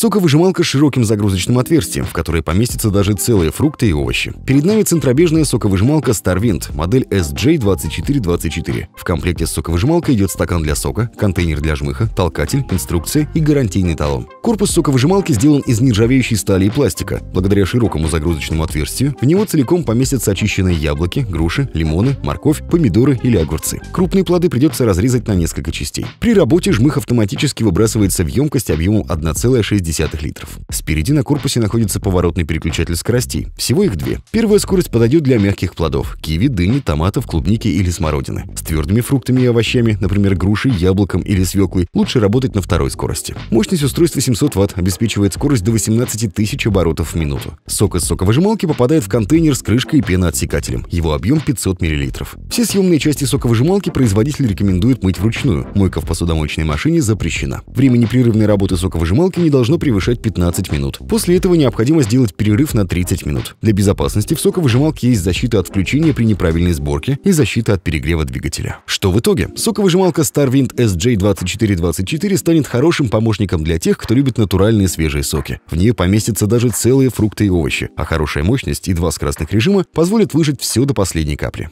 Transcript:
Соковыжималка с широким загрузочным отверстием, в которое поместятся даже целые фрукты и овощи. Перед нами центробежная соковыжималка StarWind, модель SJ2424. В комплекте с соковыжималкой идет стакан для сока, контейнер для жмыха, толкатель, инструкция и гарантийный талон. Корпус соковыжималки сделан из нержавеющей стали и пластика. Благодаря широкому загрузочному отверстию в него целиком поместятся очищенные яблоки, груши, лимоны, морковь, помидоры или огурцы. Крупные плоды придется разрезать на несколько частей. При работе жмых автоматически выбрасывается в емкость объемом 1,6 0,6 литров. Спереди на корпусе находится поворотный переключатель скоростей. Всего их две. Первая скорость подойдет для мягких плодов – киви, дыни, томатов, клубники или смородины. С твердыми фруктами и овощами, например, грушей, яблоком или свеклой, лучше работать на второй скорости. Мощность устройства 700 Вт обеспечивает скорость до 18 тысяч оборотов в минуту. Сок из соковыжималки попадает в контейнер с крышкой и пеноотсекателем. Его объем 500 мл. Все съемные части соковыжималки производитель рекомендует мыть вручную. Мойка в посудомоечной машине запрещена. Время непрерывной работы соковыжималки не должно превышать 15 минут. После этого необходимо сделать перерыв на 30 минут. Для безопасности в соковыжималке есть защита от включения при неправильной сборке и защита от перегрева двигателя. Что в итоге? Соковыжималка StarWind SJ2424 станет хорошим помощником для тех, кто любит натуральные свежие соки. В ней поместятся даже целые фрукты и овощи, а хорошая мощность и два скоростных режима позволят выжать все до последней капли.